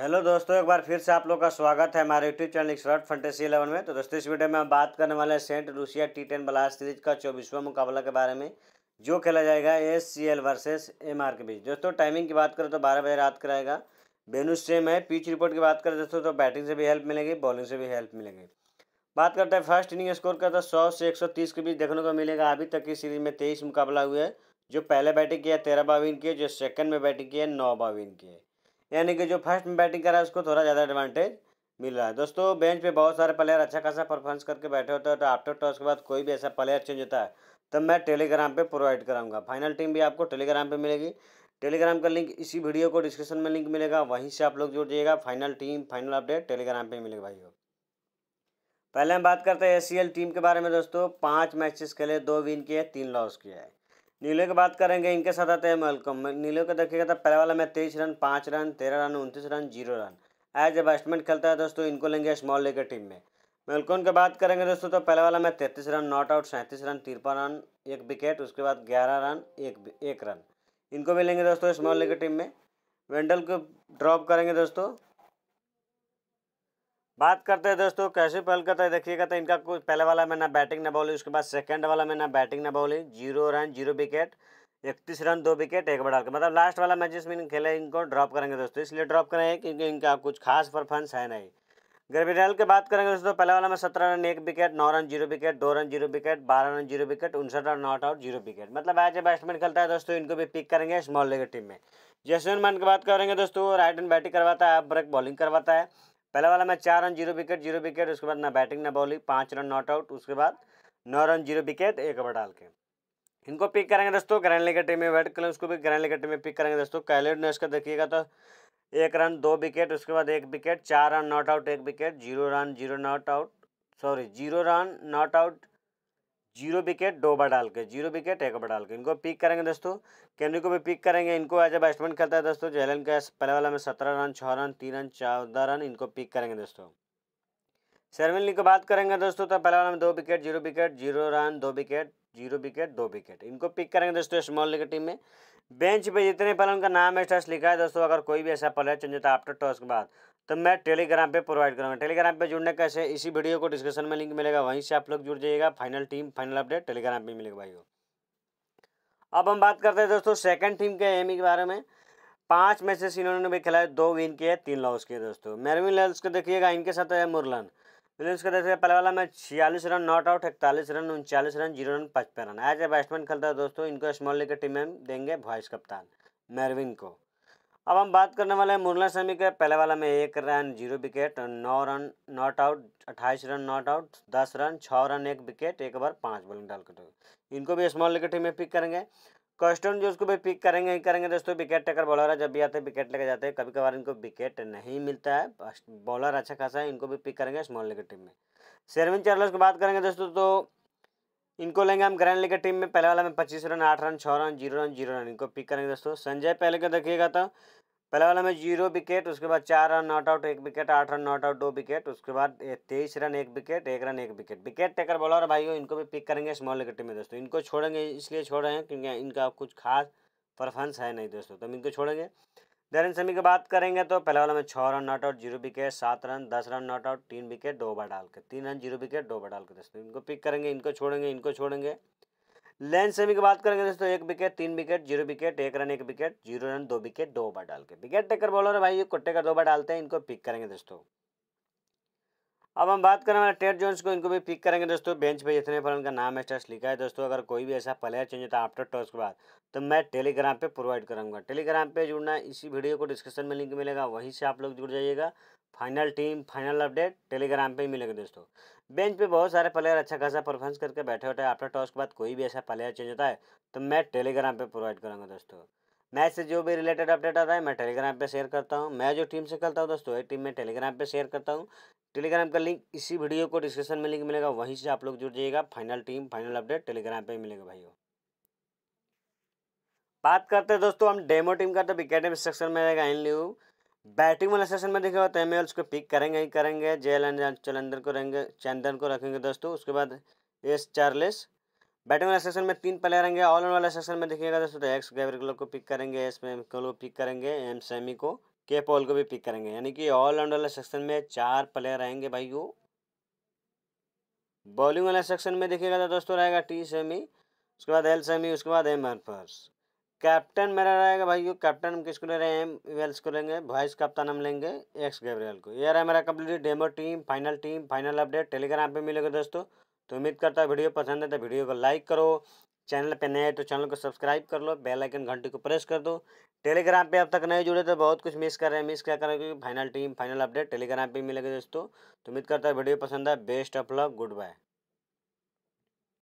hello दोस्तों एक बार फिर से आप लोग का स्वागत है हमारे YouTube channel expert fantasy eleven में तो दोस्तों इस वीडियो में हम बात करने वाले हैं Saint Lucia T ten blast series का चौबीसवां मुकाबला के बारे में जो खेला जाएगा S C L versus M R के बीच दोस्तों टाइमिंग की बात करें तो बारह बजे रात का रहेगा सेम है पिच रिपोर्ट की बात करें दोस्तों तो बैटिंग से भी हेल्प मिलेगी बॉलिंग से भी हेल्प मिलेगी बात करते हैं फर्स्ट इनिंग स्कोर का तो सौ से एक सौ तीस के बीच देखने को मिलेगा अभी तक की सीरीज में तेईस मुकाबला हुए है जो पहले बैटिंग किया तेरह बाविन की जो सेकंड में बैटिंग किया नौ बाविन की है यानी कि जो फर्स्ट में बैटिंग करा उसको थोड़ा ज़्यादा एडवांटेज मिल रहा है दोस्तों बेंच पे बहुत सारे प्लेयर अच्छा खासा परफॉर्मेंस करके बैठे होते हैं तो आफ्टर टॉस के बाद कोई भी ऐसा प्लेयर चेंज होता है तब तो मैं टेलीग्राम पर प्रोवाइड कराऊंगा फाइनल टीम भी आपको टेलीग्राम पर मिलेगी टेलीग्राम का लिंक इसी वीडियो को डिस्क्रिप्शन में लिंक मिलेगा वहीं से आप लोग जाइएगा final team final update Telegram पर मिलेगा भाइयों पहले हम बात करते हैं एस टीम के बारे में दोस्तों पाँच मैचेस खेले दो विन किए तीन लॉस किए नीले की बात करेंगे इनके साथ आते हैं मलकम नीले का देखिएगा तो पहले वाला में तेईस रन पाँच रन तेरह रन उनतीस run zero run as a batsman खेलता है दोस्तों इनको लेंगे स्मॉल लेकर टीम में मेलकोन की बात करेंगे दोस्तों तो पहले वाला में तैंतीस रन नॉट आउट सैंतीस रन तिरपन रन एक विकेट उसके बाद ग्यारह रन एक एक रन इनको भी लेंगे दोस्तों स्मॉल लेकर टीम में वेंडल को ड्रॉप करेंगे दोस्तों बात करते हैं दोस्तों कैसे पहल करते हैं देखिएगा तो इनका कुछ पहले वाला में ना बैटिंग ना बोली उसके बाद सेकंड वाला में ना बैटिंग ना बोली जीरो रन जीरो विकेट इकतीस रन दो विकेट एक बड़ा मतलब लास्ट वाला मैच जिसमें खेले इनको ड्रॉप करेंगे दोस्तों इसलिए ड्रॉप करेंगे क्योंकि इनका कुछ खास परफॉर्मेंस है नहीं ग्रेविडल की बात करेंगे दोस्तों पहले वाला में सत्रह रन एक विकेट नौ रन जीरो विकेट दो रन जीरो विकेट बारह रन जीरो विकेट उनसठ run not out zero wicket मतलब आज बैट्समैन खेलता है दोस्तों इनको भी पिक करेंगे स्मॉल लेग टीम में जैसवन मैन की बात करेंगे दोस्तों राइट एंड बैटिंग करवाता है ब्रेक बॉलिंग करवाता है पहला वाला मैच चार run zero wicket zero wicket उसके बाद ना बैटिंग ना बॉलिंग पाँच रन नॉट आउट उसके बाद नौ रन जीरो विकेट एक ओवर डाल के इनको पिक करेंगे दोस्तों ग्रैंड लीग टीम में वेट करें उसको भी ग्रैंड लीग टीम में पिक करेंगे दोस्तों कैलेड ने उसका देखिएगा तो एक रन दो विकेट उसके बाद एक विकेट चार रन नॉट आउट एक wicket zero run zero not out sorry zero run not out zero wicket दो बार डाल के जीरो विकेट एक बार डाल के इनको पिक करेंगे दोस्तों कैमरी को भी पिक करेंगे इनको एज ए बैट्समैन खेलता है दोस्तों जेलन का पहले वाला में सत्रह रन छः रन तीन रन चौदह रन इनको पिक करेंगे दोस्तों सेरविन ली की बात करेंगे दोस्तों तो पहले वाला में दो wicket zero wicket zero run दो विकेट जीरो विकेट दो विकेट इनको पिक करेंगे दोस्तों स्मॉल लीग टीम में बेंच पे जितने पहले उनका नाम है लिखा है दोस्तों अगर कोई भी ऐसा प्लेयर चेंज होता है आफ्टर टॉस के बाद तो मैं टेलीग्राम पे प्रोवाइड करूँगा टेलीग्राम पे जुड़ने कैसे इसी वीडियो को डिस्क्रिप्शन में लिंक मिलेगा वहीं से आप लोग जुड़ जाइएगा final team final update Telegram पे मिलेगा भाई अब हम बात करते हैं दोस्तों सेकंड टीम के एम e के बारे में पांच मैचेस इन्होंने भी खिलाए दो विन किए तीन लॉस किए दोस्तों मेरविन लेल्स को देखिएगा इनके साथ है मुरलन विलियम्स का देखिए पहला वाला मैच छियालीस रन नॉट आउट इकतालीस रन उनचालीस रन जीरो रन पचपन रन एज ए बैट्समैन खेलता है दोस्तों इनको स्मॉल लीग की टीम में देंगे वाइस कप्तान मेरविन को अब हम बात करने वाले हैं मुरला शमी के पहले वाला में एक रन जीरो विकेट नौ रन नॉट आउट अट्ठाईस रन नॉट आउट दस रन छः रन एक विकेट एक ओवर पाँच बॉलिंग डाल कर इनको भी स्मॉल विकेट में पिक करेंगे कस्टन जो उसको भी पिक करेंगे ही करेंगे दोस्तों विकेट टेकर बॉलर है जब भी आते हैं विकेट लेके जाते हैं कभी कभार इनको विकेट नहीं मिलता है बॉलर अच्छा खासा है इनको भी पिक करेंगे स्मॉल लेकर टीम में शेरविन चार्लस की बात करेंगे दोस्तों तो इनको लेंगे हम ग्रैंड लीग टीम में पहले वाला में पच्चीस रन आठ रन छः run zero run zero run इनको पिक करेंगे दोस्तों संजय पहले का देखिएगा तो पहले वाला में जीरो विकेट उसके बाद चार रन नॉट आउट एक विकेट आठ रन नॉट आउट दो विकेट उसके बाद तेईस रन एक विकेट एक रन एक विकेट विकेट टेकर बॉलर हो इनको भी पिक करेंगे स्मॉल लीग टीम में दोस्तों इनको छोड़ेंगे इसलिए छोड़ रहे हैं क्योंकि इनका कुछ खास परफॉर्मेंस है नहीं दोस्तों तो हम इनको छोड़ेंगे धैर्य समी की बात करेंगे तो पहले वाला में छः run not out zero wicket सात रन दस रन नॉट आउट तीन विकेट दो ओवर डाल के तीन रन जीरो विकेट दो ओवर डाल के दोस्तों इनको पिक करेंगे इनको छोड़ेंगे इनको छोड़ेंगे लेन सेमी की बात करेंगे दोस्तों एक विकेट तीन विकेट जीरो विकेट एक रन एक विकेट जीरो रन दो विकेट दो ओवर डाल के विकेट टेकर बॉलर है भाई ये कुट्टे का दो ओवर डालते हैं इनको पिक करेंगे दोस्तों अब हम बात करें टेट जोन्स को इनको भी पिक करेंगे दोस्तों बेंच पे जितने पर उनका नाम स्टेटस लिखा है दोस्तों अगर कोई भी ऐसा प्लेयर चेंज होता है आफ्टर टॉस के बाद तो मैं टेलीग्राम पे प्रोवाइड करूँगा टेलीग्राम पे जुड़ना इसी वीडियो को डिस्क्रिप्शन में लिंक मिलेगा वहीं से आप लोग जुड़ जाइएगा final team final update Telegram पर ही मिलेगा दोस्तों बेंच पर बहुत सारे प्लेयर अच्छा खासा परफॉर्मेंस करके बैठे होते हैं आफ्टर टॉस के बाद कोई भी ऐसा प्लेयर चेंज होता है तो मैं टेलीग्राम पर प्रोवाइड करूँगा दोस्तों मैच से जो भी रिलेटेड अपडेट आता है मैं टेलीग्राम पे शेयर करता हूँ मैं जो टीम से करता हूँ दोस्तों वही टीम में टेलीग्राम पे शेयर करता हूँ टेलीग्राम का लिंक इसी वीडियो को डिस्क्रिप्शन में लिंक मिलेगा वहीं से आप लोग जुड़ जाइएगा final team final update Telegram पर मिलेगा भाइयों बात करते हैं दोस्तों हम डेमो टीम का तो अकेडमी सेक्शन में रहेगा एन ल्यू बैटिंग वाला सेशन में देखिएगा तैमेल उसको पिक करेंगे ही करेंगे जेल एंड चलंदर को रहेंगे चंदन को रखेंगे दोस्तों उसके बाद एस चार्लेस बैटिंग वाले सेक्शन में तीन प्लेयर रहेंगे ऑल ऑन वाले सेक्शन में देखिएगा दोस्तों तो एक्स गैब्रिकल को पिक करेंगे एस में को पिक करेंगे एम सेमी को के पॉल को भी पिक करेंगे यानी कि ऑल राउंड वाले सेक्शन में चार प्लेयर रहेंगे वो बॉलिंग वाले सेक्शन में देखिएगा तो दोस्तों रहेगा टी सेमी उसके बाद एल सेमी उसके बाद एम हरफर्स कैप्टन मेरा रहेगा भाई कैप्टन हम किसको ले रहे हैं एम वेल्स को लेंगे वाइस कप्तान हम लेंगे एक्स गैब्रियल को ये रहा मेरा complete demo team final team final update Telegram पे मिलेगा दोस्तों तो उम्मीद करता है वीडियो पसंद है तो वीडियो को लाइक करो चैनल पे नए तो चैनल को सब्सक्राइब कर लो बेल आइकन घंटी को प्रेस कर दो टेलीग्राम पे अब तक नए जुड़े तो बहुत कुछ मिस कर रहे हैं मिस क्या करें क्योंकि final team final update Telegram पे मिलेगा दोस्तों तो उम्मीद करता है वीडियो पसंद है best of luck good bye